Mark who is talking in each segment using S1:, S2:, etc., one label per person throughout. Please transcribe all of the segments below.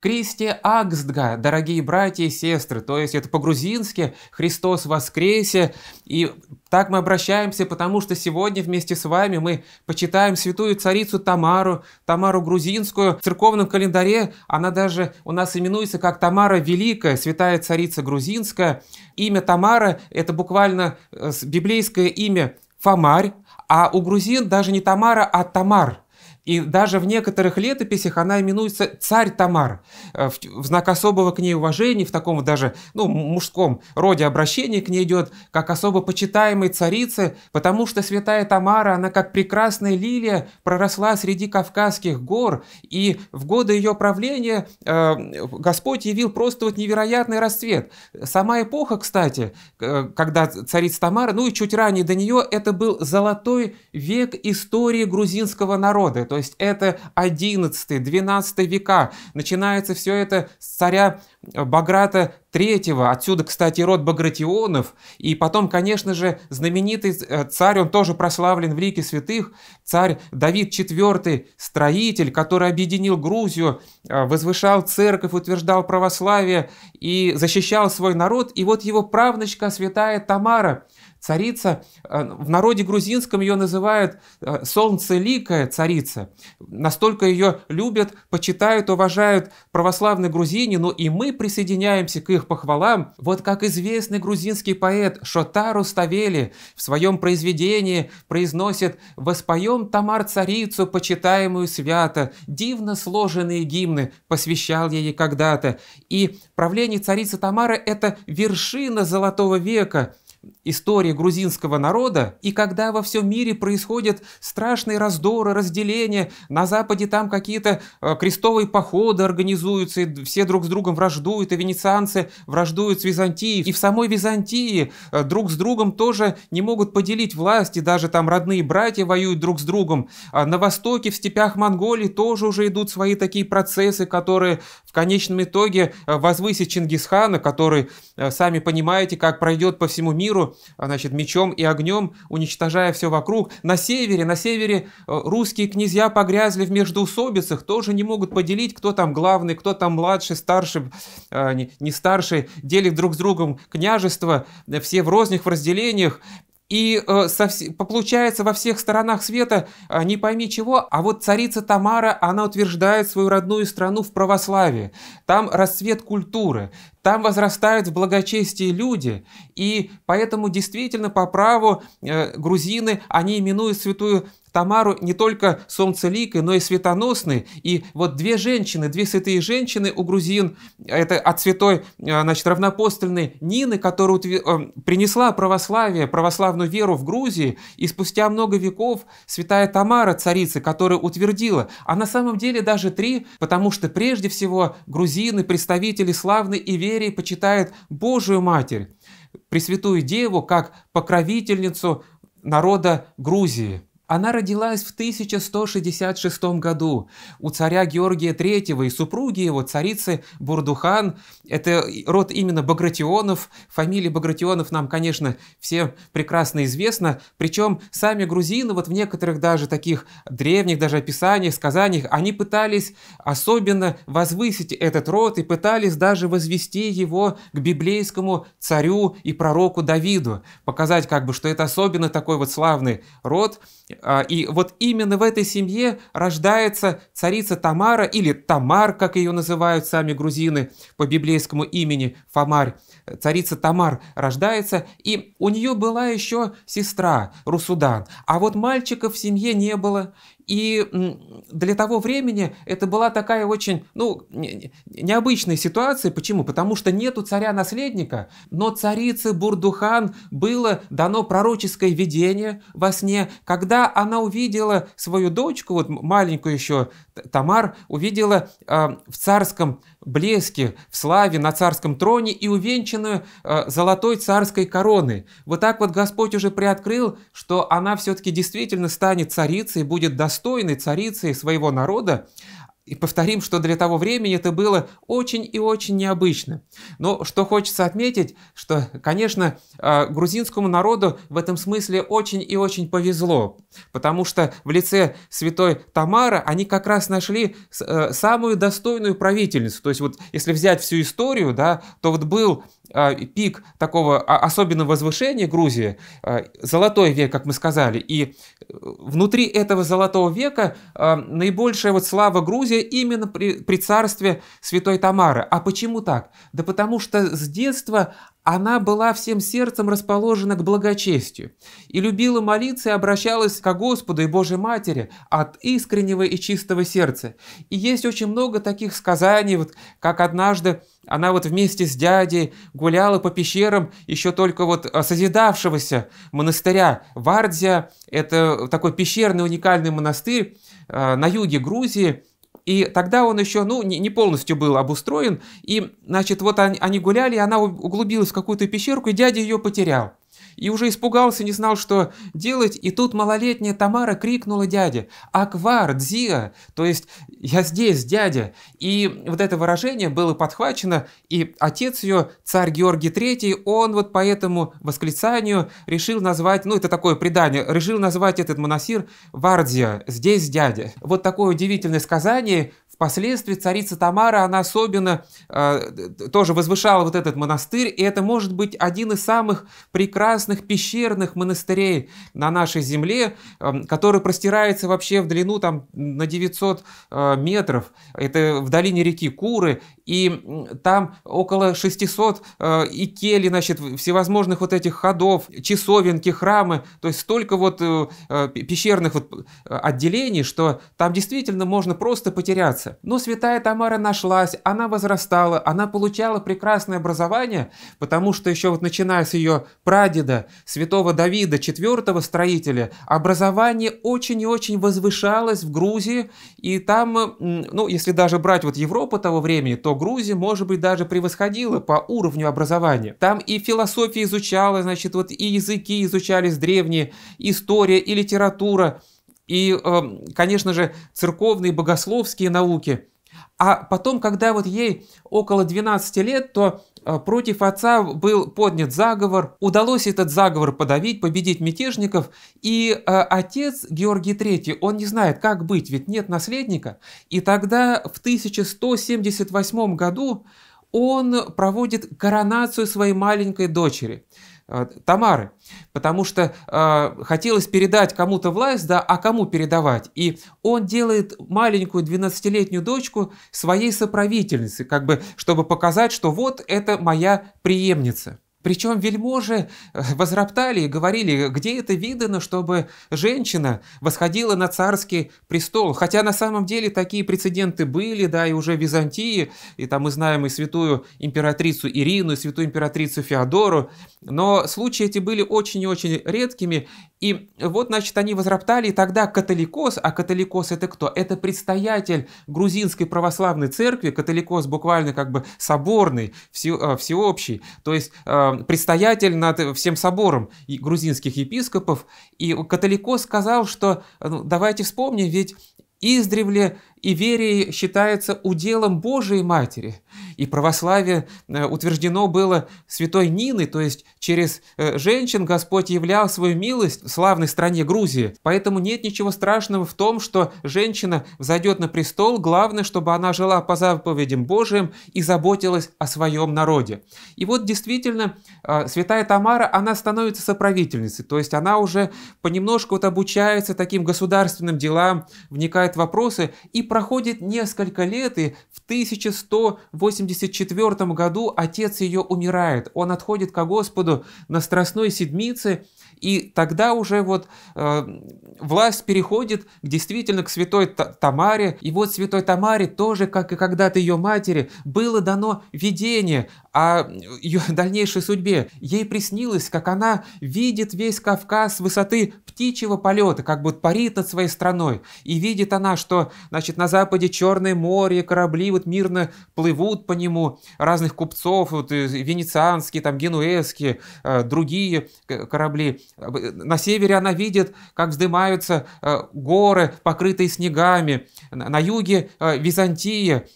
S1: Кристи Акстга, дорогие братья и сестры, то есть это по-грузински «Христос воскресе», и так мы обращаемся, потому что сегодня вместе с вами мы почитаем святую царицу Тамару, Тамару Грузинскую. В церковном календаре она даже у нас именуется как Тамара Великая, святая царица Грузинская. Имя Тамара – это буквально э, библейское имя Фомарь, а у грузин даже не Тамара, а Тамар – и даже в некоторых летописях она именуется «Царь Тамар», э, в, в знак особого к ней уважения, в таком даже ну, мужском роде обращения к ней идет, как особо почитаемой царице, потому что святая Тамара, она как прекрасная лилия проросла среди Кавказских гор, и в годы ее правления э, Господь явил просто вот невероятный расцвет. Сама эпоха, кстати, э, когда царица Тамара, ну и чуть ранее до нее, это был золотой век истории грузинского народа, то есть это 11-12 века. Начинается все это с царя э, Баграта III, отсюда, кстати, род Багратионов, и потом, конечно же, знаменитый э, царь, он тоже прославлен в лике святых, царь Давид IV, строитель, который объединил Грузию, э, возвышал церковь, утверждал православие и защищал свой народ, и вот его правнучка святая Тамара – Царица, э, в народе грузинском ее называют э, солнцеликая царица. Настолько ее любят, почитают, уважают православные грузине, но и мы присоединяемся к их похвалам. Вот как известный грузинский поэт Шотару Ставели в своем произведении произносит «Воспоем Тамар царицу, почитаемую свято, дивно сложенные гимны, посвящал я ей когда-то». И правление царицы Тамары – это вершина золотого века – истории грузинского народа, и когда во всем мире происходят страшные раздоры, разделения, на Западе там какие-то э, крестовые походы организуются, и все друг с другом враждуют, и венецианцы враждуют с Византией, и в самой Византии э, друг с другом тоже не могут поделить власть, и даже там родные братья воюют друг с другом. А на Востоке, в степях Монголии тоже уже идут свои такие процессы, которые в конечном итоге э, возвысят Чингисхана, который, сами понимаете, как пройдет по всему миру, миру, а, значит, мечом и огнем, уничтожая все вокруг. На севере, на севере э, русские князья погрязли в междуусобицах тоже не могут поделить, кто там главный, кто там младший, старший, э, не не старший, делят друг с другом княжество, э, все в рознях, в разделениях. И со, получается во всех сторонах света не пойми чего, а вот царица Тамара, она утверждает свою родную страну в православии. Там расцвет культуры, там возрастают в благочестии люди, и поэтому действительно по праву э, грузины, они именуют святую Тамару не только солнцеликой, но и светоносной. И вот две женщины, две святые женщины у грузин, это от святой, э, значит, равнопостольной Нины, которая э, принесла православие, православную веру в Грузии, и спустя много веков святая Тамара, царица, которая утвердила, а на самом деле даже три, потому что прежде всего грузины, представители славной и веры, Северий почитает Божию Матерь, Пресвятую Деву, как покровительницу народа Грузии. Она родилась в 1166 году у царя Георгия III и супруги его, царицы Бурдухан. Это род именно Багратионов. Фамилия Багратионов нам, конечно, всем прекрасно известна. Причем сами грузины вот в некоторых даже таких древних даже описаниях, сказаниях, они пытались особенно возвысить этот род и пытались даже возвести его к библейскому царю и пророку Давиду. Показать как бы, что это особенно такой вот славный род а, и вот именно в этой семье рождается царица Тамара, или Тамар, как ее называют сами грузины по библейскому имени Фомарь. Царица Тамар рождается, и у нее была еще сестра Русудан. А вот мальчиков в семье не было, и для того времени это была такая очень ну, необычная ситуация. Почему? Потому что нету царя-наследника, но царице Бурдухан было дано пророческое видение во сне, когда она увидела свою дочку, вот маленькую еще Тамар увидела э, в царском блеске, в славе на царском троне и увенчанную э, золотой царской короной. Вот так вот Господь уже приоткрыл, что она все-таки действительно станет царицей, будет достойной царицей своего народа, и повторим, что для того времени это было очень и очень необычно. Но что хочется отметить, что, конечно, э, грузинскому народу в этом смысле очень и очень повезло, потому что в лице святой Тамара они как раз нашли э, самую достойную правительницу. То есть вот если взять всю историю, да, то вот был э, пик такого а, особенного возвышения Грузии, золотой век, как мы сказали, и внутри этого золотого века наибольшая вот слава Грузии именно при, при царстве святой Тамары. А почему так? Да потому что с детства она была всем сердцем расположена к благочестию и любила молиться и обращалась к Господу и Божьей Матери от искреннего и чистого сердца. И есть очень много таких сказаний, вот как однажды она вот вместе с дядей гуляла по пещерам еще только вот а, созидавшегося монастыря Вардзия. Это такой пещерный уникальный монастырь а, на юге Грузии, и тогда он еще, ну, не, полностью был обустроен. И, значит, вот они, они гуляли, и она углубилась в какую-то пещерку, и дядя ее потерял и уже испугался, не знал, что делать, и тут малолетняя Тамара крикнула дяде «Аквар, дзия!» То есть «Я здесь, дядя!» И вот это выражение было подхвачено, и отец ее, царь Георгий III, он вот по этому восклицанию решил назвать, ну это такое предание, решил назвать этот монастырь «Вардзия, здесь дядя». Вот такое удивительное сказание, Впоследствии царица Тамара, она особенно э, тоже возвышала вот этот монастырь, и это может быть один из самых прекрасных прекрасных пещерных монастырей на нашей земле, эм, который простирается вообще в длину там на 900 э, метров. Это в долине реки Куры, и там около 600 э, икели, значит, всевозможных вот этих ходов, часовенки, храмы, то есть столько вот э, пещерных вот отделений, что там действительно можно просто потеряться. Но святая Тамара нашлась, она возрастала, она получала прекрасное образование, потому что еще вот начиная с ее прадеда, святого Давида, четвертого строителя, образование очень и очень возвышалось в Грузии, и там, ну, если даже брать вот Европу того времени, то Грузия, может быть, даже превосходила по уровню образования. Там и философия изучала, значит, вот и языки изучались древние, история и литература, и, эм, конечно же, церковные богословские науки. А потом, когда вот ей около 12 лет, то Э, против отца был поднят заговор, удалось этот заговор подавить, победить мятежников, и э, отец Георгий III, он не знает, как быть, ведь нет наследника, и тогда в 1178 году он проводит коронацию своей маленькой дочери – Э, Тамары, потому что э, хотелось передать кому-то власть, да, а кому передавать. И он делает маленькую 12-летнюю дочку своей соправительницей, как бы, чтобы показать, что вот это моя преемница. Причем вельможи э, возроптали и говорили, где это видано, чтобы женщина восходила на царский престол. Хотя на самом деле такие прецеденты были, да, и уже в Византии, и там мы знаем и святую императрицу Ирину, и святую императрицу Феодору. Но случаи эти были очень и очень редкими. И вот, значит, они возроптали, и тогда католикос, а католикос это кто? Это предстоятель грузинской православной церкви, католикос буквально как бы соборный, все, э, всеобщий. То есть э, предстоятель над всем собором грузинских епископов, и католико сказал, что ну, давайте вспомним, ведь издревле и вере считается уделом Божией Матери. И православие э, утверждено было святой Нины, то есть через э, женщин Господь являл свою милость в славной стране Грузии. Поэтому нет ничего страшного в том, что женщина взойдет на престол, главное, чтобы она жила по заповедям Божиим и заботилась о своем народе. И вот действительно, э, святая Тамара, она становится соправительницей, то есть она уже понемножку вот обучается таким государственным делам, вникает в вопросы и проходит несколько лет, и в 1184 году отец ее умирает. Он отходит ко Господу на Страстной Седмице, и тогда уже вот э, власть переходит действительно к святой Тамаре. И вот святой Тамаре тоже, как и когда-то ее матери, было дано видение о ее дальнейшей судьбе. Ей приснилось, как она видит весь Кавказ с высоты птичьего полета, как будто парит над своей страной. И видит она, что значит, на западе Черное море, корабли вот мирно плывут по нему, разных купцов, вот, э, венецианские, там, генуэзские, э, другие э, корабли. На севере она видит, как вздымаются горы, покрытые снегами. На юге Византия,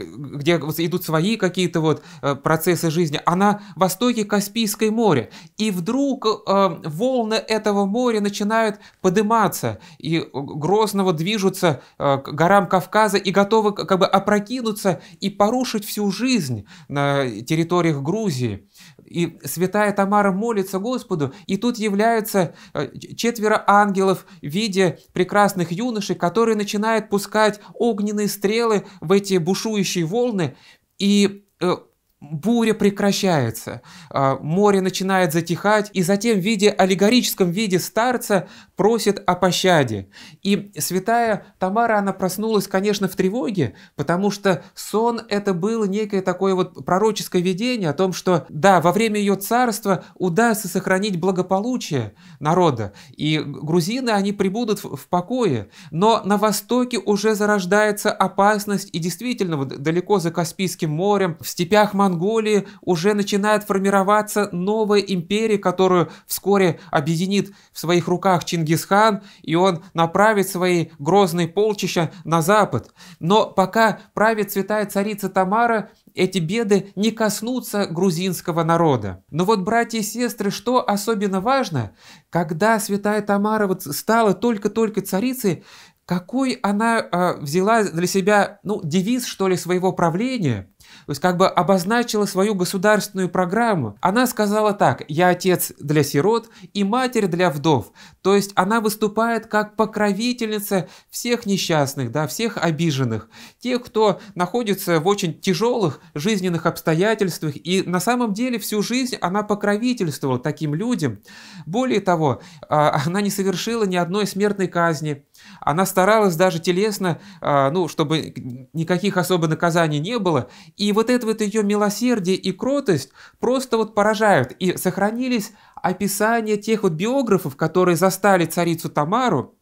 S1: где идут свои какие-то вот э, процессы жизни, а на востоке Каспийское море. И вдруг э, волны этого моря начинают подниматься и э, грозно вот движутся к горам Кавказа и готовы как бы опрокинуться и порушить всю жизнь на территориях Грузии. И святая Тамара молится Господу, и тут являются э, четверо ангелов в виде прекрасных юношей, которые начинают пускать огненные стрелы в эти бушующие волны. И э, Буря прекращается, а, море начинает затихать, и затем в виде аллегорическом виде старца просит о пощаде. И святая Тамара, она проснулась, конечно, в тревоге, потому что сон это было некое такое вот пророческое видение о том, что да, во время ее царства удастся сохранить благополучие народа, и грузины, они прибудут в покое, но на востоке уже зарождается опасность, и действительно, вот далеко за Каспийским морем, в степях Монголии, Монголии уже начинает формироваться новая империя, которую вскоре объединит в своих руках Чингисхан, и он направит свои грозные полчища на запад. Но пока правит святая царица Тамара, эти беды не коснутся грузинского народа. Но вот, братья и сестры, что особенно важно, когда святая Тамара вот стала только-только царицей, какой она э, взяла для себя, ну, девиз, что ли, своего правления – то есть как бы обозначила свою государственную программу. Она сказала так, я отец для сирот и матерь для вдов. То есть она выступает как покровительница всех несчастных, да, всех обиженных, тех, кто находится в очень тяжелых жизненных обстоятельствах. И на самом деле всю жизнь она покровительствовала таким людям. Более того, а, она не совершила ни одной смертной казни, она старалась даже телесно, а, ну, чтобы никаких особо наказаний не было. И вот вот это вот ее милосердие и кротость просто вот поражают. И сохранились описания тех вот биографов, которые застали царицу Тамару,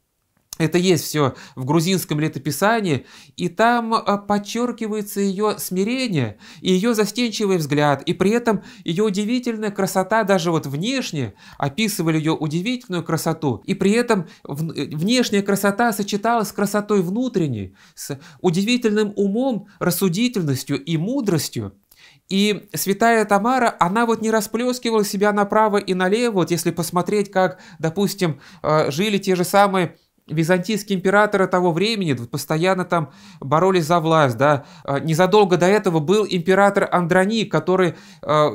S1: это есть все в грузинском летописании, и там э, подчеркивается ее смирение, и ее застенчивый взгляд, и при этом ее удивительная красота даже вот внешне, описывали ее удивительную красоту, и при этом э, внешняя красота сочеталась с красотой внутренней, с удивительным умом, рассудительностью и мудростью. И святая Тамара, она вот не расплескивала себя направо и налево, вот если посмотреть, как, допустим, э, жили те же самые византийские императоры того времени постоянно там боролись за власть, да. А, незадолго до этого был император Андроник, который а,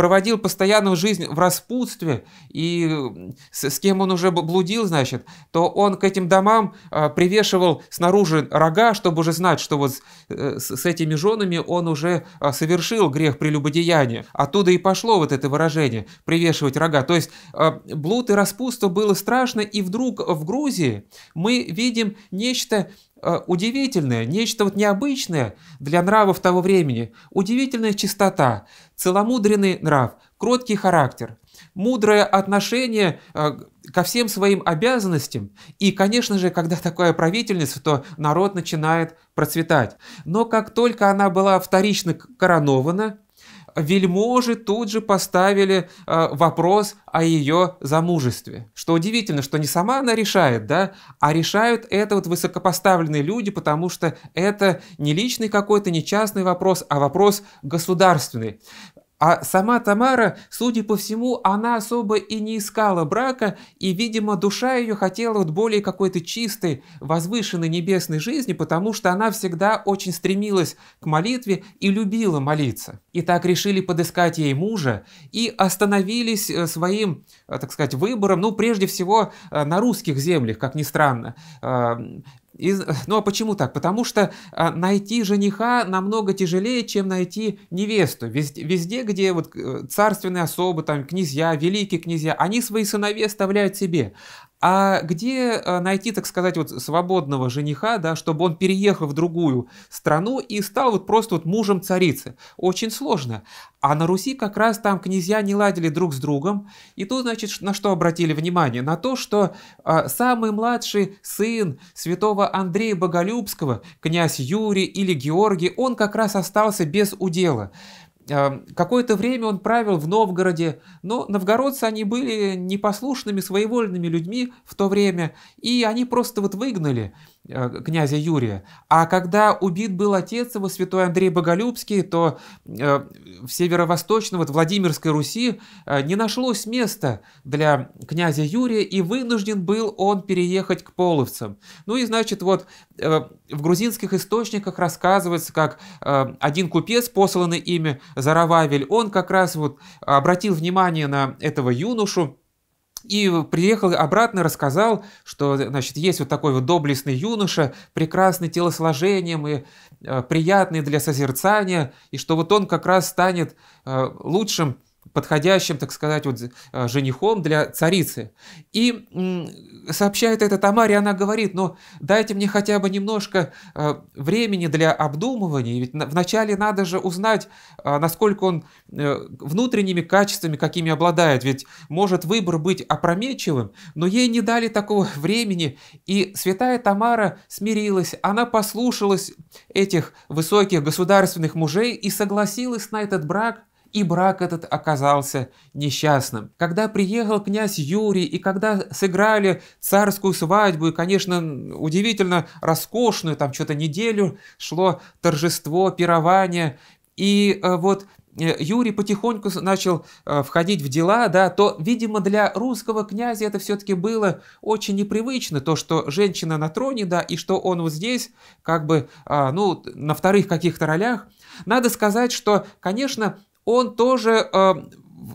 S1: проводил постоянную жизнь в распутстве, и э, с, с кем он уже блудил, значит, то он к этим домам э, привешивал снаружи рога, чтобы уже знать, что вот э, с, с этими женами он уже э, совершил грех прелюбодеяния. Оттуда и пошло вот это выражение «привешивать рога». То есть э, блуд и распутство было страшно, и вдруг в Грузии мы видим нечто Э, удивительное, нечто вот необычное для нравов того времени, удивительная чистота, целомудренный нрав, кроткий характер, мудрое отношение э, ко всем своим обязанностям. И, конечно же, когда такое правительство, то народ начинает процветать. Но как только она была вторично коронована, вельможи тут же поставили э, вопрос о ее замужестве. Что удивительно, что не сама она решает, да, а решают это вот высокопоставленные люди, потому что это не личный какой-то, не частный вопрос, а вопрос государственный. А сама Тамара, судя по всему, она особо и не искала брака, и, видимо, душа ее хотела вот более какой-то чистой, возвышенной небесной жизни, потому что она всегда очень стремилась к молитве и любила молиться. И так решили подыскать ей мужа и остановились э, своим, э, так сказать, выбором, ну, прежде всего, э, на русских землях, как ни странно. И, ну а почему так? Потому что а, найти жениха намного тяжелее, чем найти невесту. Везде, везде где вот э, царственные особы, там князья, великие князья, они свои сыновей оставляют себе. А где э, найти, так сказать, вот свободного жениха, да, чтобы он переехал в другую страну и стал вот просто вот мужем царицы? Очень сложно. А на Руси как раз там князья не ладили друг с другом. И тут, значит, на что обратили внимание? На то, что э, самый младший сын святого Андрея Боголюбского, князь Юрий или Георгий, он как раз остался без удела. Эм, какое-то время он правил в Новгороде, но новгородцы они были непослушными, своевольными людьми в то время, и они просто вот выгнали. Э, князя Юрия. А когда убит был отец его, святой Андрей Боголюбский, то э, в северо-восточной, вот Владимирской Руси, э, не нашлось места для князя Юрия, и вынужден был он переехать к половцам. Ну и, значит, вот в грузинских источниках рассказывается, как один купец, посланный ими Зарававель, он как раз вот обратил внимание на этого юношу, и приехал обратно, рассказал, что значит, есть вот такой вот доблестный юноша, прекрасный телосложением и э, приятный для созерцания, и что вот он как раз станет э, лучшим подходящим, так сказать, вот, э, женихом для царицы. И сообщает это Тамаре, она говорит, ну дайте мне хотя бы немножко э, времени для обдумывания, ведь вначале надо же узнать, э, насколько он внутренними качествами, какими обладает, ведь может выбор быть опрометчивым, но ей не дали такого времени, и святая Тамара смирилась, она послушалась этих высоких государственных мужей и согласилась на этот брак, и брак этот оказался несчастным. Когда приехал князь Юрий, и когда сыграли царскую свадьбу, и, конечно, удивительно роскошную, там что-то неделю шло торжество, пирование, и э, вот э, Юрий потихоньку начал э, входить в дела, да, то, видимо, для русского князя это все-таки было очень непривычно, то, что женщина на троне, да, и что он вот здесь, как бы, а, ну, на вторых каких-то ролях. Надо сказать, что, конечно, он тоже э,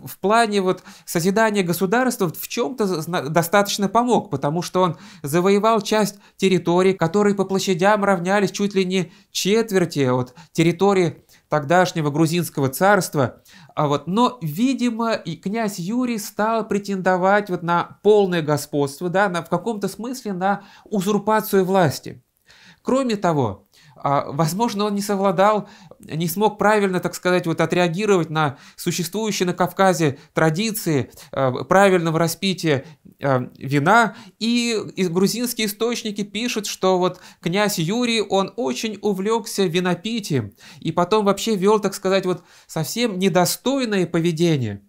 S1: в плане вот созидания государства в чем-то достаточно помог, потому что он завоевал часть территорий, которые по площадям равнялись чуть ли не четверти от территории тогдашнего грузинского царства. А вот, но, видимо, и князь Юрий стал претендовать вот на полное господство, да, на, в каком-то смысле на узурпацию власти. Кроме того, а, возможно, он не совладал, не смог правильно, так сказать, вот отреагировать на существующие на Кавказе традиции э, правильного распития э, вина. И грузинские источники пишут, что вот князь Юрий, он очень увлекся винопитием и потом вообще вел, так сказать, вот совсем недостойное поведение.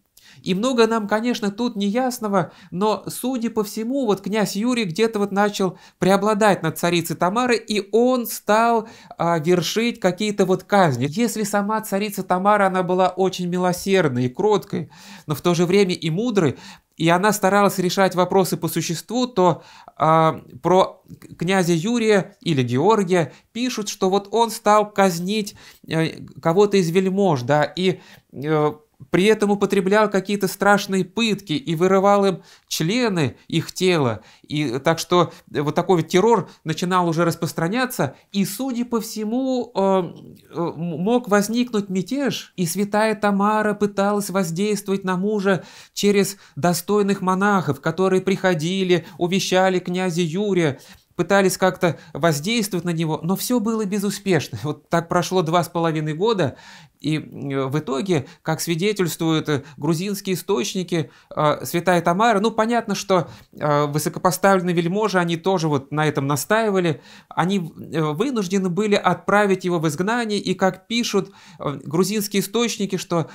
S1: И много нам, конечно, тут неясного, но, судя по всему, вот князь Юрий где-то вот начал преобладать над царицей Тамарой, и он стал а, вершить какие-то вот казни. Если сама царица Тамара, она была очень милосердной и кроткой, но в то же время и мудрой, и она старалась решать вопросы по существу, то э, про князя Юрия или Георгия пишут, что вот он стал казнить э, кого-то из вельмож, да, и э, при этом употреблял какие-то страшные пытки и вырывал им члены их тела. И, так что э, вот такой вот террор начинал уже распространяться, и, судя по всему, э, э, мог возникнуть мятеж, и святая Тамара пыталась воздействовать на мужа через достойных монахов, которые приходили, увещали князя Юрия, пытались как-то воздействовать на него, но все было безуспешно. Вот так прошло два с половиной года, и э, в итоге, как свидетельствуют э, грузинские источники, э, святая Тамара, ну понятно, что высокопоставленные вельможи, они тоже вот на этом настаивали, они вынуждены были отправить его в изгнание, и как пишут грузинские источники, что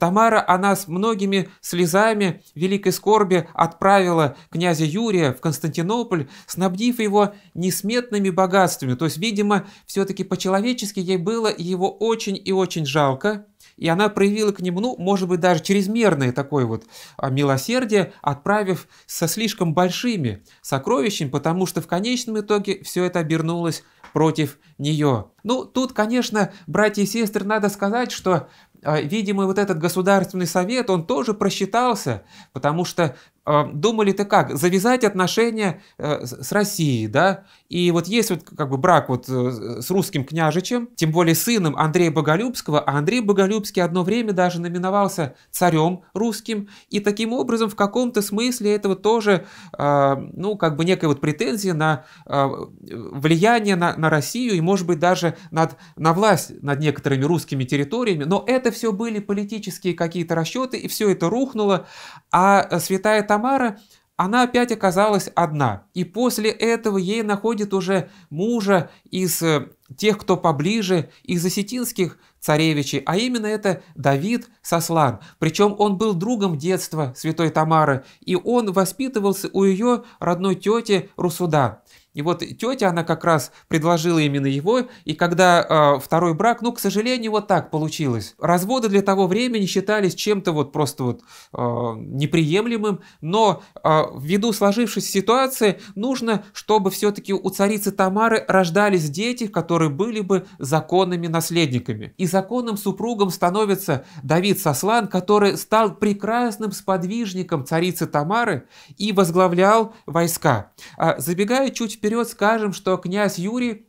S1: Тамара, она с многими слезами великой скорби отправила князя Юрия в Константинополь, снабдив его несметными богатствами. То есть, видимо, все-таки по-человечески ей было его очень и очень очень жалко, и она проявила к нему, ну, может быть, даже чрезмерное такое вот а, милосердие, отправив со слишком большими сокровищами, потому что в конечном итоге все это обернулось против нее. Ну, тут, конечно, братья и сестры, надо сказать, что а, видимо, вот этот Государственный совет, он тоже просчитался, потому что а, думали-то как? Завязать отношения э, с Россией, да? И вот есть вот как бы брак вот э, с русским княжичем, тем более сыном Андрея Боголюбского, а Андрей Боголюбский одно время даже номиновался царем русским, и таким образом в каком-то смысле этого тоже, а, ну, как бы некая вот претензия на а, влияние на, на Россию и, может быть, даже над, на власть над некоторыми русскими территориями, но это все были политические какие-то расчеты, и все это рухнуло, а э, святая там Тамара, она опять оказалась одна. И после этого ей находит уже мужа из э, тех, кто поближе, из осетинских царевичей, а именно это Давид Сослан. Причем он был другом детства святой Тамары, и он воспитывался у ее родной тети Русуда. И вот тетя, она как раз предложила именно его, и когда э, второй брак, ну, к сожалению, вот так получилось. Разводы для того времени считались чем-то вот просто вот э, неприемлемым, но э, ввиду сложившейся ситуации нужно, чтобы все-таки у царицы Тамары рождались дети, которые были бы законными наследниками. И законным супругом становится Давид Сослан, который стал прекрасным сподвижником царицы Тамары и возглавлял войска. А, забегая чуть вперед, вперед скажем, что князь Юрий,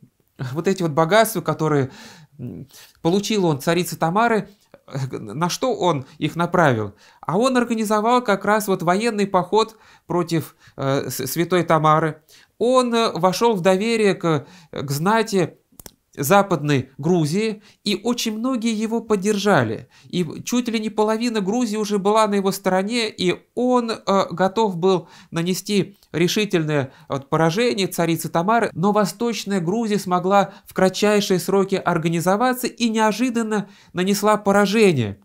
S1: вот эти вот богатства, которые получил он царицы Тамары, на что он их направил? А он организовал как раз вот военный поход против э, святой Тамары. Он э, вошел в доверие к, к знати Западной Грузии, и очень многие его поддержали. И чуть ли не половина Грузии уже была на его стороне, и он э, готов был нанести решительное вот, поражение царице Тамары, но Восточная Грузия смогла в кратчайшие сроки организоваться и неожиданно нанесла поражение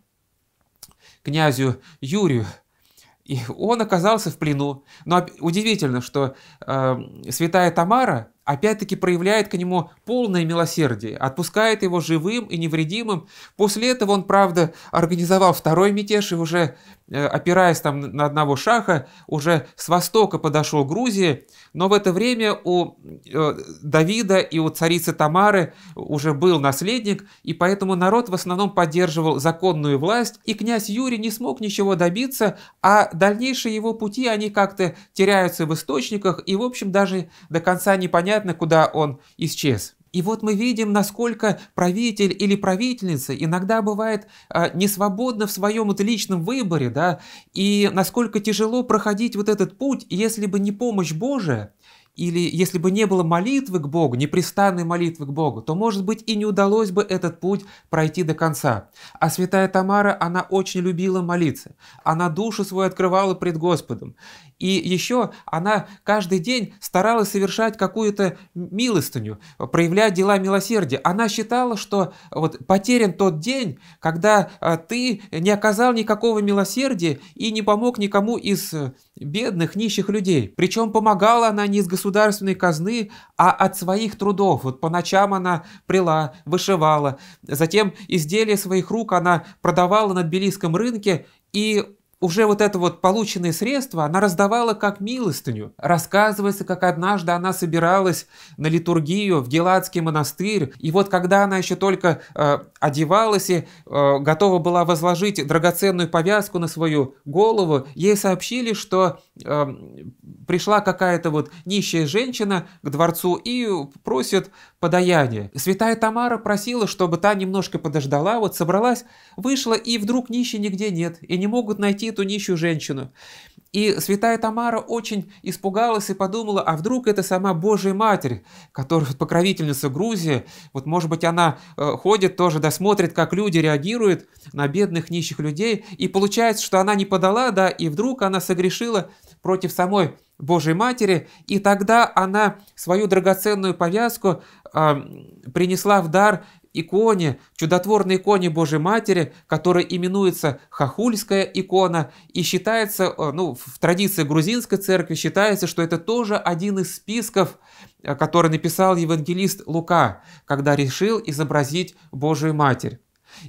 S1: князю Юрию. И он оказался в плену. Но удивительно, что э, святая Тамара опять-таки проявляет к нему полное милосердие, отпускает его живым и невредимым. После этого он, правда, организовал второй мятеж и уже, э, опираясь там на одного шаха, уже с востока подошел к Грузии. Но в это время у э, Давида и у царицы Тамары уже был наследник, и поэтому народ в основном поддерживал законную власть, и князь Юрий не смог ничего добиться, а дальнейшие его пути, они как-то теряются в источниках, и, в общем, даже до конца непонятно, непонятно, куда он исчез. И вот мы видим, насколько правитель или правительница иногда бывает а, несвободна в своем вот личном выборе, да, и насколько тяжело проходить вот этот путь, если бы не помощь Божия, или если бы не было молитвы к Богу, непрестанной молитвы к Богу, то, может быть, и не удалось бы этот путь пройти до конца. А святая Тамара, она очень любила молиться. Она душу свою открывала пред Господом. И еще она каждый день старалась совершать какую-то милостыню, проявлять дела милосердия. Она считала, что вот потерян тот день, когда а, ты не оказал никакого милосердия и не помог никому из э, бедных, нищих людей. Причем помогала она не из государственной казны, а от своих трудов. Вот по ночам она прила, вышивала. Затем изделия своих рук она продавала на тбилисском рынке и уже вот это вот полученные средства она раздавала как милостыню. Рассказывается, как однажды она собиралась на литургию в Геладский монастырь, и вот когда она еще только э, одевалась и э, готова была возложить драгоценную повязку на свою голову, ей сообщили, что э, пришла какая-то вот нищая женщина к дворцу и просит подаяние. Святая Тамара просила, чтобы та немножко подождала, вот собралась, вышла, и вдруг нищей нигде нет, и не могут найти эту нищую женщину. И святая Тамара очень испугалась и подумала, а вдруг это сама Божья Матерь, которая покровительница Грузии, вот может быть она э, ходит тоже, досмотрит, да, как люди реагируют на бедных нищих людей, и получается, что она не подала, да, и вдруг она согрешила против самой Божьей Матери, и тогда она свою драгоценную повязку э, принесла в дар иконе, чудотворной иконе Божьей Матери, которая именуется Хахульская икона, и считается, э, ну, в традиции грузинской церкви считается, что это тоже один из списков, э, который написал евангелист Лука, когда решил изобразить Божию Матерь.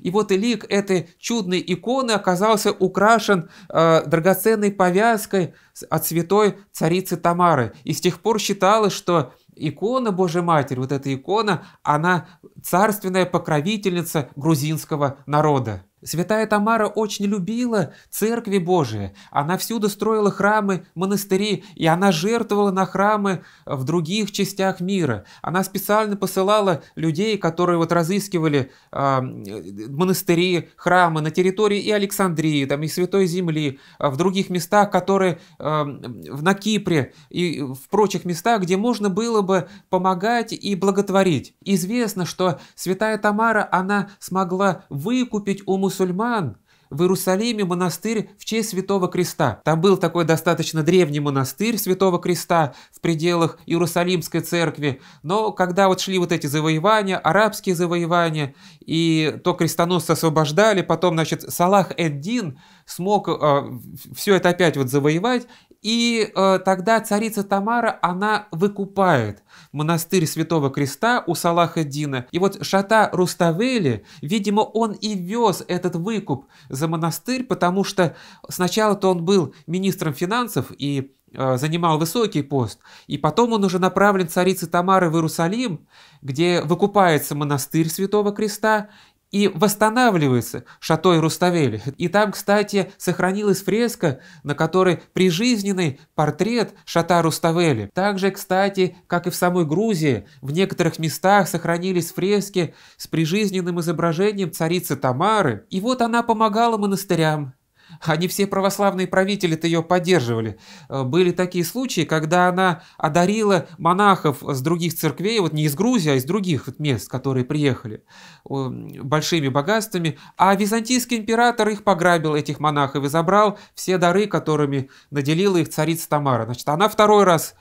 S1: И вот и лик этой чудной иконы оказался украшен э, драгоценной повязкой от святой царицы Тамары. И с тех пор считалось, что икона Божьей Матери, вот эта икона, она царственная покровительница грузинского народа. Святая Тамара очень любила церкви Божии. Она всюду строила храмы, монастыри, и она жертвовала на храмы в других частях мира. Она специально посылала людей, которые вот разыскивали э, монастыри, храмы на территории и Александрии, там, и Святой Земли, а, в других местах, которые э, на Кипре и в прочих местах, где можно было бы помогать и благотворить. Известно, что святая Тамара, она смогла выкупить у мусульман мусульман в Иерусалиме монастырь в честь Святого Креста. Там был такой достаточно древний монастырь Святого Креста в пределах Иерусалимской церкви. Но когда вот шли вот эти завоевания, арабские завоевания, и то крестоносцы освобождали, потом, значит, Салах Эддин смог э, а, все это опять вот завоевать, и э, тогда царица Тамара, она выкупает монастырь Святого Креста у Салаха Дина. И вот Шата Руставели, видимо, он и вез этот выкуп за монастырь, потому что сначала-то он был министром финансов и э, занимал высокий пост, и потом он уже направлен царицей Тамары в Иерусалим, где выкупается монастырь Святого Креста, и восстанавливается Шато и Руставели. И там, кстати, сохранилась фреска, на которой прижизненный портрет Шата Руставели. Также, кстати, как и в самой Грузии, в некоторых местах сохранились фрески с прижизненным изображением царицы Тамары. И вот она помогала монастырям, они все православные правители ее поддерживали. Э, были такие случаи, когда она одарила монахов с других церквей, вот не из Грузии, а из других мест, которые приехали, большими богатствами. А византийский император их пограбил, этих монахов, и забрал все дары, которыми наделила их царица Тамара. Значит, она второй раз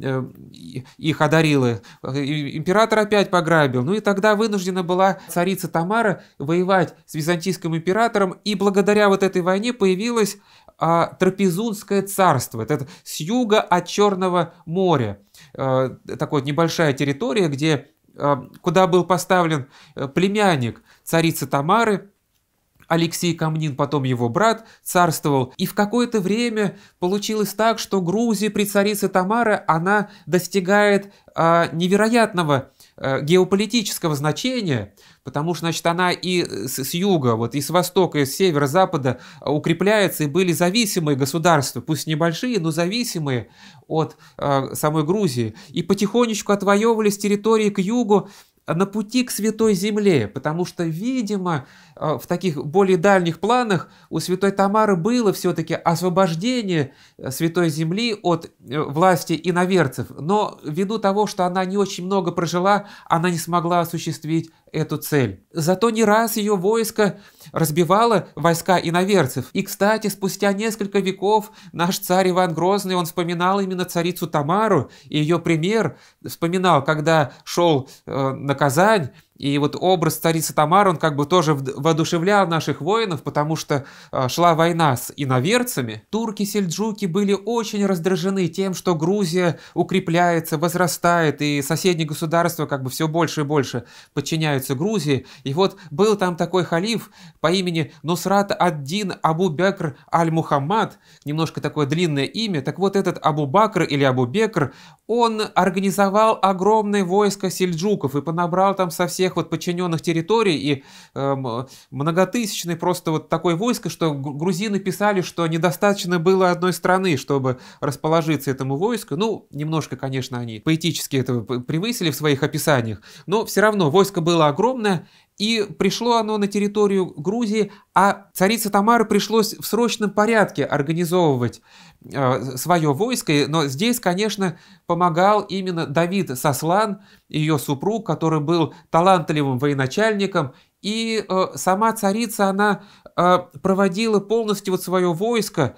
S1: Э, их одарила. Э, император опять пограбил. Ну и тогда вынуждена была царица Тамара воевать с византийским императором, и благодаря вот этой войне появилось а, Трапезунское царство. Это с юга от Черного моря. А, такая вот небольшая территория, где, а, куда был поставлен племянник царицы Тамары, Алексей Камнин, потом его брат, царствовал. И в какое-то время получилось так, что Грузия при царице Тамары, она достигает э, невероятного э, геополитического значения, потому что, значит, она и с, с юга, вот и с востока, и с севера-запада укрепляется, и были зависимые государства, пусть небольшие, но зависимые от э, самой Грузии, и потихонечку отвоевывались территории к югу, а на пути к Святой Земле, потому что, видимо, а, в таких более дальних планах у Святой Тамары было все-таки освобождение э, Святой Земли от э, власти иноверцев, но ввиду того, что она не очень много прожила, она не смогла осуществить эту цель. Зато не раз ее войско разбивало войска иноверцев. И, кстати, спустя несколько веков наш царь Иван Грозный, он вспоминал именно царицу Тамару и ее пример, вспоминал, когда шел э, на Казань, и вот образ царицы Тамары, он как бы тоже воодушевлял наших воинов, потому что а, шла война с иноверцами. Турки-сельджуки были очень раздражены тем, что Грузия укрепляется, возрастает, и соседние государства как бы все больше и больше подчиняются Грузии. И вот был там такой халиф по имени Нусрат Аддин Абу-Бекр Аль-Мухаммад, немножко такое длинное имя. Так вот этот Абу-Бакр или Абу-Бекр, он организовал огромное войско сельджуков и понабрал там со всех всех вот подчиненных территорий и э, эм, многотысячное просто вот такой войско, что грузины писали, что недостаточно было одной страны, чтобы расположиться этому войску. Ну, немножко, конечно, они поэтически это превысили в своих описаниях, но все равно войско было огромное, и пришло оно на территорию Грузии, а царице Тамары пришлось в срочном порядке организовывать Э, свое войско, но здесь, конечно, помогал именно Давид Сослан, ее супруг, который был талантливым военачальником, и э, сама царица, она э, проводила полностью вот свое войско,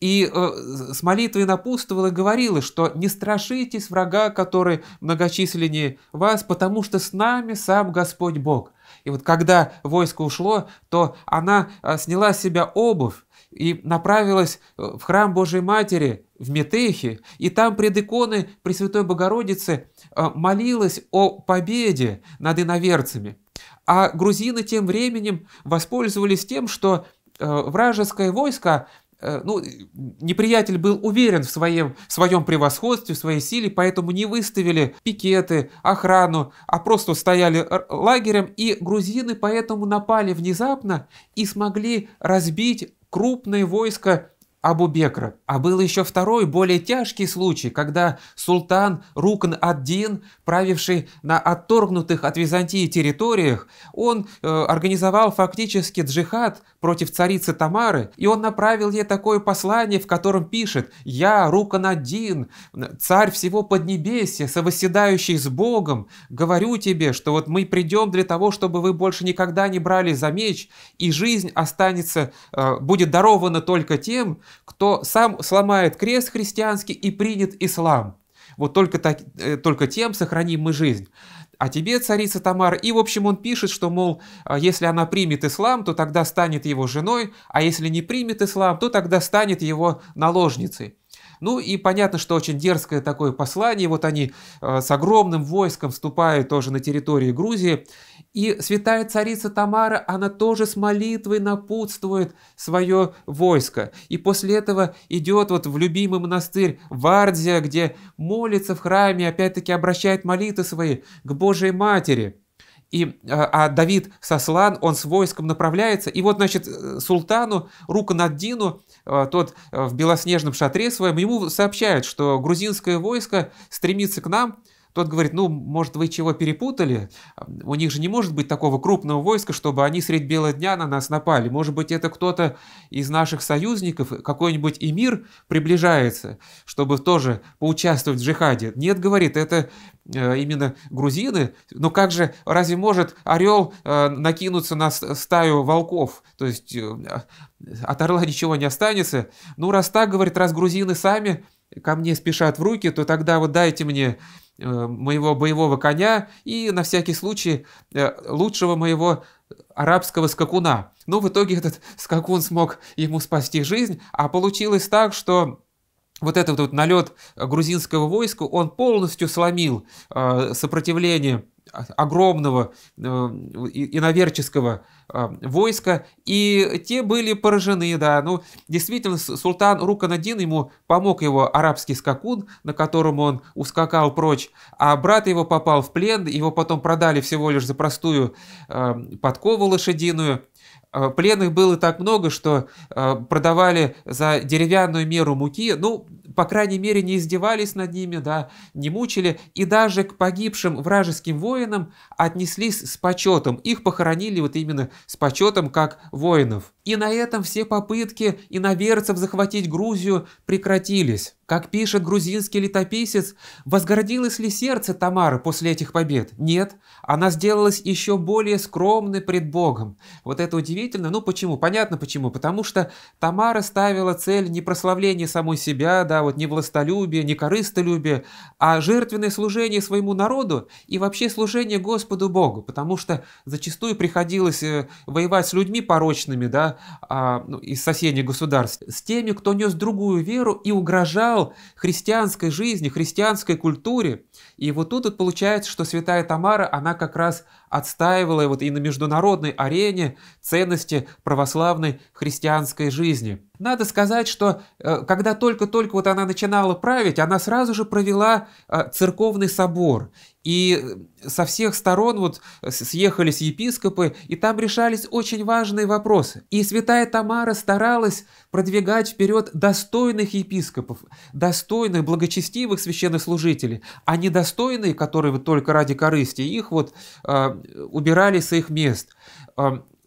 S1: и с молитвой напутствовала и говорила, что не страшитесь врага, который многочисленнее вас, потому что с нами сам Господь Бог. И вот когда войско ушло, то она сняла с себя обувь, и направилась э, в храм Божьей Матери в Метехе, и там пред иконой Пресвятой Богородицы э, молилась о победе над иноверцами. А грузины тем временем воспользовались тем, что э, вражеское войско ну, неприятель был уверен в своем, в своем превосходстве, в своей силе, поэтому не выставили пикеты, охрану, а просто стояли лагерем, и грузины поэтому напали внезапно и смогли разбить крупное войско Абубекра. А был еще второй, более тяжкий случай, когда султан Рукн-ад-Дин, правивший на отторгнутых от Византии территориях, он э, организовал фактически джихад против царицы Тамары, и он направил ей такое послание, в котором пишет «Я, Рукн-ад-Дин, царь всего Поднебесья, совоседающий с Богом, говорю тебе, что вот мы придем для того, чтобы вы больше никогда не брали за меч, и жизнь останется, э, будет дарована только тем, кто сам сломает крест христианский и принят ислам. Вот только, так, э, только тем сохраним мы жизнь. А тебе, царица Тамара, и, в общем, он пишет, что, мол, а, если она примет ислам, то тогда станет его женой, а если не примет ислам, то тогда станет его наложницей. Ну и понятно, что очень дерзкое такое послание. Вот они э, с огромным войском вступают тоже на территории Грузии. И святая царица Тамара, она тоже с молитвой напутствует свое войско. И после этого идет вот в любимый монастырь Вардзия, где молится в храме, опять-таки обращает молитвы свои к Божьей Матери. И, э, а Давид Сослан, он с войском направляется. И вот, значит, э, султану Руканаддину а, тот а, в белоснежном шатре своем, ему сообщают, что грузинское войско стремится к нам, тот говорит, ну, может, вы чего перепутали? У них же не может быть такого крупного войска, чтобы они средь бела дня на нас напали. Может быть, это кто-то из наших союзников, какой-нибудь эмир приближается, чтобы тоже поучаствовать в джихаде. Нет, говорит, это э, именно грузины. Но как же, разве может орел э, накинуться на стаю волков? То есть э, от орла ничего не останется. Ну, раз так, говорит, раз грузины сами ко мне спешат в руки, то тогда вот дайте мне Э, моего боевого коня и, на всякий случай, э, лучшего моего арабского скакуна. Но ну, в итоге этот скакун смог ему спасти жизнь, а получилось так, что вот этот вот налет грузинского войска, он полностью сломил э, сопротивление огромного э, иноверческого э, войска, и те были поражены, да, ну, действительно, султан Руканадин, ему помог его арабский скакун, на котором он ускакал прочь, а брат его попал в плен, его потом продали всего лишь за простую подкову лошадиную, Э, пленных было так много, что э, продавали за деревянную меру муки, ну, по крайней мере, не издевались над ними, да, не мучили, и даже к погибшим вражеским воинам отнеслись с почетом. Их похоронили вот именно с почетом как воинов. И на этом все попытки иноверцев захватить Грузию прекратились. Как пишет грузинский летописец, возгордилось ли сердце Тамары после этих побед? Нет, она сделалась еще более скромной пред Богом. Вот это удивительно. Ну почему? Понятно почему. Потому что Тамара ставила цель не прославление самой себя, да, вот не властолюбие, не корыстолюбие, а жертвенное служение своему народу и вообще служение Господу Богу, потому что зачастую приходилось э, воевать с людьми порочными, да, а, ну, из соседних государств, с теми, кто нес другую веру и угрожал христианской жизни, христианской культуре. И вот тут вот получается, что святая Тамара, она как раз отстаивала вот и на международной арене ценности православной христианской жизни. Надо сказать, что э, когда только-только вот она начинала править, она сразу же провела э, церковный собор. И э, со всех сторон вот съехались епископы, и там решались очень важные вопросы. И святая Тамара старалась продвигать вперед достойных епископов, достойных, благочестивых священнослужителей, а недостойные, которые вот только ради корысти, их вот э, убирали с их мест.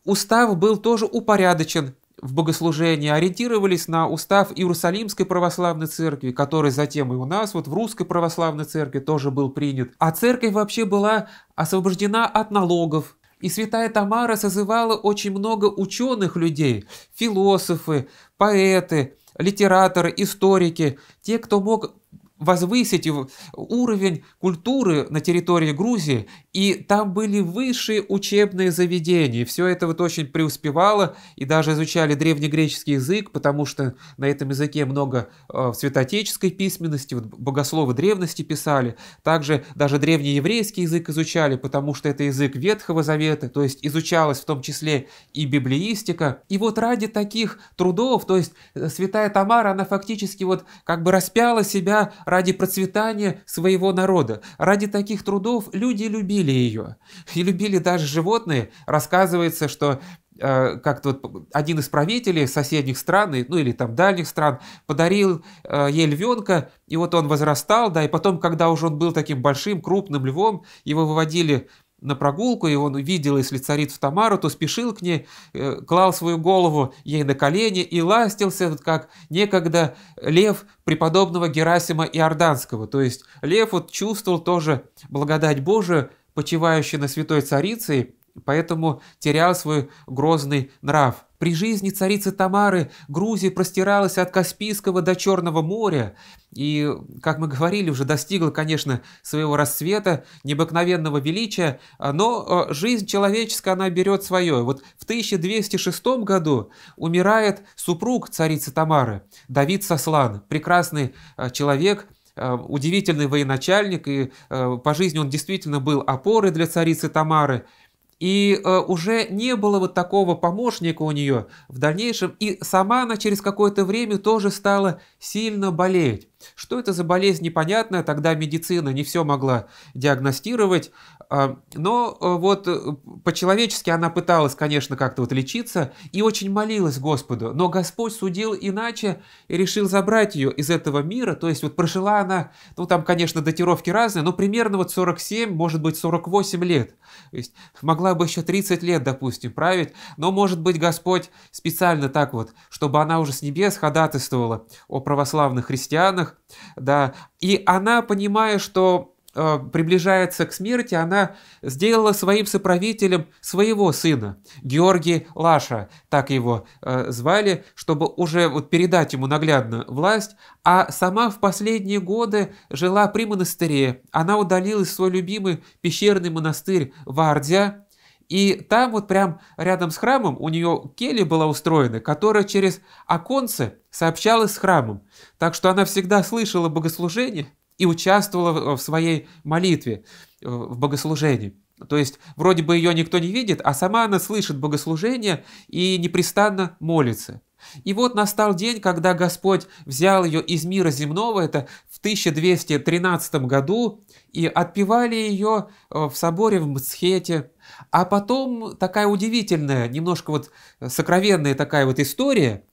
S1: устав был тоже упорядочен, в богослужении ориентировались на устав Иерусалимской православной церкви, который затем и у нас, вот в Русской православной церкви тоже был принят. А церковь вообще была освобождена от налогов, и святая Тамара созывала очень много ученых людей, философы, поэты, литераторы, историки, те, кто мог возвысить уровень культуры на территории Грузии, и там были высшие учебные заведения. Все это вот очень преуспевало, и даже изучали древнегреческий язык, потому что на этом языке много э, святотеческой письменности, вот богословы древности писали, также даже древнееврейский язык изучали, потому что это язык Ветхого Завета, то есть изучалась в том числе и библеистика. И вот ради таких трудов, то есть э, святая Тамара, она фактически вот как бы распяла себя ради процветания своего народа. Ради таких трудов люди любили ее. И любили даже животные. Рассказывается, что э, как-то вот один из правителей соседних стран, ну или там дальних стран, подарил э, ей львенка, и вот он возрастал, да, и потом, когда уже он был таким большим, крупным львом, его выводили на прогулку, и он увидел, если царицу Тамару, то спешил к ней, э, клал свою голову ей на колени и ластился, как некогда лев преподобного Герасима Иорданского. То есть лев вот чувствовал тоже благодать Божию, почивающую на святой царице, поэтому терял свой грозный нрав. При жизни царицы Тамары Грузия простиралась от Каспийского до Черного моря и, как мы говорили, уже достигла, конечно, своего расцвета, необыкновенного величия, но э, жизнь человеческая, она берет свое. Вот в 1206 году умирает супруг царицы Тамары, Давид Сослан, прекрасный э, человек, э, удивительный военачальник, и по жизни он действительно был опорой для царицы Тамары – и э, уже не было вот такого помощника у нее в дальнейшем. И сама она через какое-то время тоже стала сильно болеть. Что это за болезнь, непонятно. Тогда медицина не все могла диагностировать. А, но э, вот э, по-человечески она пыталась, конечно, как-то вот лечиться и очень молилась Господу. Но Господь судил иначе и решил забрать ее из этого мира. То есть вот прожила она, ну там, конечно, датировки разные, но примерно вот 47, может быть, 48 лет. То есть могла бы еще 30 лет, допустим, править. Но, может быть, Господь специально так вот, чтобы она уже с небес ходатайствовала о православных христианах. Да. И она, понимая, что Э, приближается к смерти, она сделала своим соправителем своего сына, Георгий Лаша, так его э, звали, чтобы уже вот передать ему наглядно власть, а сама в последние годы жила при монастыре. Она удалилась в свой любимый пещерный монастырь Вардя, и там вот прям рядом с храмом у нее келья была устроена, которая через оконце сообщалась с храмом. Так что она всегда слышала богослужение, и участвовала в своей молитве, э, в богослужении. То есть вроде бы ее никто не видит, а сама она слышит богослужение и непрестанно молится. И вот настал день, когда Господь взял ее из мира земного, это в 1213 году, и отпевали ее э, в соборе в Мцхете. А потом такая удивительная, немножко вот сокровенная такая вот история,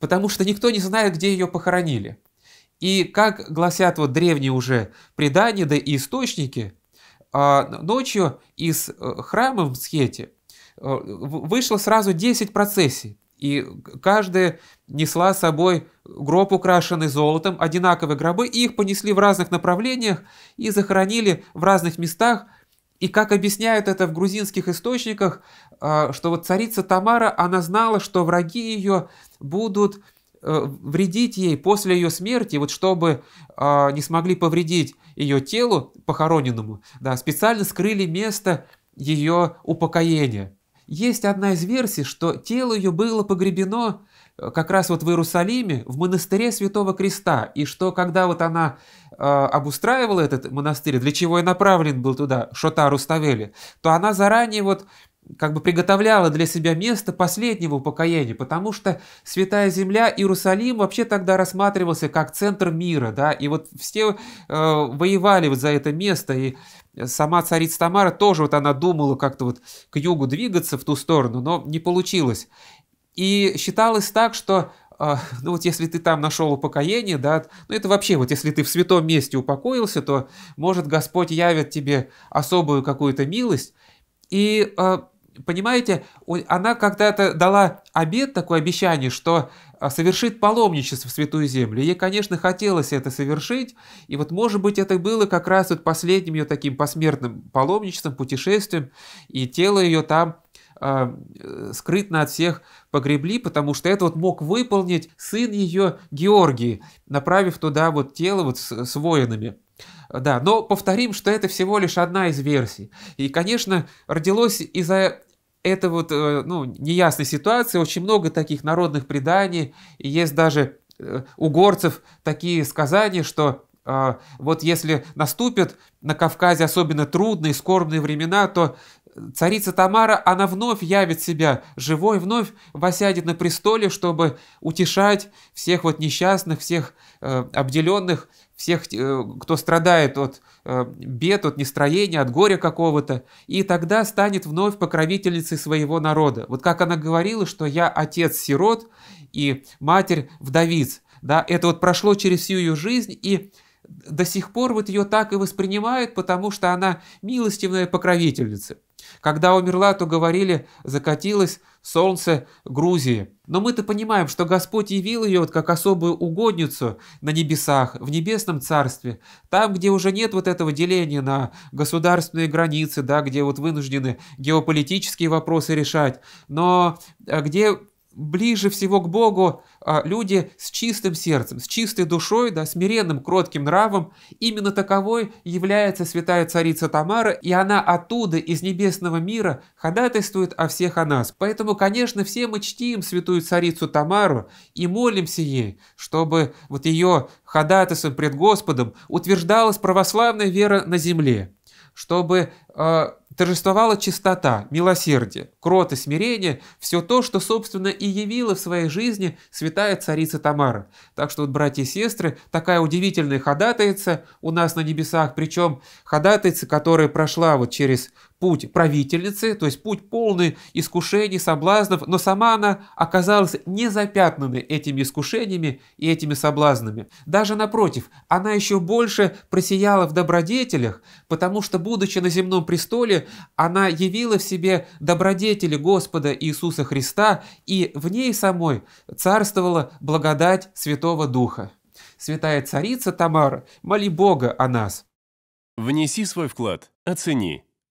S1: потому что никто не знает, где ее похоронили. И как гласят вот древние уже предания, да и источники, а, ночью из э, храма в Мсхете э, вышло сразу 10 процессий. И каждая несла с собой гроб, украшенный золотом, одинаковые гробы, и их понесли в разных направлениях и захоронили в разных местах. И как объясняют это в грузинских источниках, а, что вот царица Тамара, она знала, что враги ее будут Э, вредить ей после ее смерти, вот чтобы а, не смогли повредить ее телу похороненному, да, специально скрыли место ее упокоения. Есть одна из версий, что тело ее было погребено э, как раз вот в Иерусалиме, в монастыре Святого Креста, и что когда вот она э, обустраивала этот монастырь, для чего и направлен был туда Шота Руставели, то она заранее вот как бы приготовляла для себя место последнего упокоения, потому что Святая Земля, Иерусалим вообще тогда рассматривался как центр мира, да, и вот все э, воевали вот за это место, и сама царица Тамара тоже вот она думала как-то вот к югу двигаться в ту сторону, но не получилось. И считалось так, что э, ну вот если ты там нашел упокоение, да, ну это вообще вот если ты в святом месте упокоился, то может Господь явит тебе особую какую-то милость. И э, понимаете, она когда-то дала обед, такое обещание, что а, совершит паломничество в Святую Землю. Ей, конечно, хотелось это совершить, и вот, может быть, это было как раз вот последним ее таким посмертным паломничеством, путешествием, и тело ее там а, э, скрытно от всех погребли, потому что это вот мог выполнить сын ее Георгий, направив туда вот тело вот с, с воинами. Да, но повторим, что это всего лишь одна из версий. И, конечно, родилось из-за этой вот э, ну, неясной ситуации очень много таких народных преданий. И есть даже э, у горцев такие сказания, что э, вот если наступят на Кавказе особенно трудные, скорбные времена, то царица Тамара, она вновь явит себя живой, вновь восядет на престоле, чтобы утешать всех вот несчастных, всех обделенных всех, э, кто страдает от э, бед, от нестроения, от горя какого-то, и тогда станет вновь покровительницей своего народа. Вот как она говорила, что я отец сирот и матерь вдовиц. Да, это вот прошло через всю ее жизнь, и до сих пор вот ее так и воспринимают, потому что она милостивная покровительница. Когда умерла, то говорили, закатилось солнце Грузии. Но мы-то понимаем, что Господь явил ее вот как особую угодницу на небесах, в небесном царстве, там, где уже нет вот этого деления на государственные границы, да, где вот вынуждены геополитические вопросы решать, но а, где ближе всего к Богу а, люди с чистым сердцем, с чистой душой, да, смиренным, кротким нравом. Именно таковой является святая царица Тамара, и она оттуда, из небесного мира, ходатайствует о всех о нас. Поэтому, конечно, все мы чтим святую царицу Тамару и молимся ей, чтобы вот ее ходатайством пред Господом утверждалась православная вера на земле чтобы э, торжествовала чистота, милосердие, кротость, смирение, все то, что, собственно, и явила в своей жизни святая царица Тамара. Так что вот, братья и сестры, такая удивительная ходатайца у нас на небесах, причем ходатайца, которая прошла вот через путь правительницы, то есть путь полный искушений, соблазнов, но сама она оказалась не запятнанной этими искушениями и этими соблазнами. Даже напротив, она еще больше просияла в добродетелях, потому что, будучи на земном престоле, она явила в себе добродетели Господа Иисуса Христа, и в ней самой царствовала благодать Святого Духа. Святая Царица Тамара, моли Бога о нас. Внеси свой вклад, оцени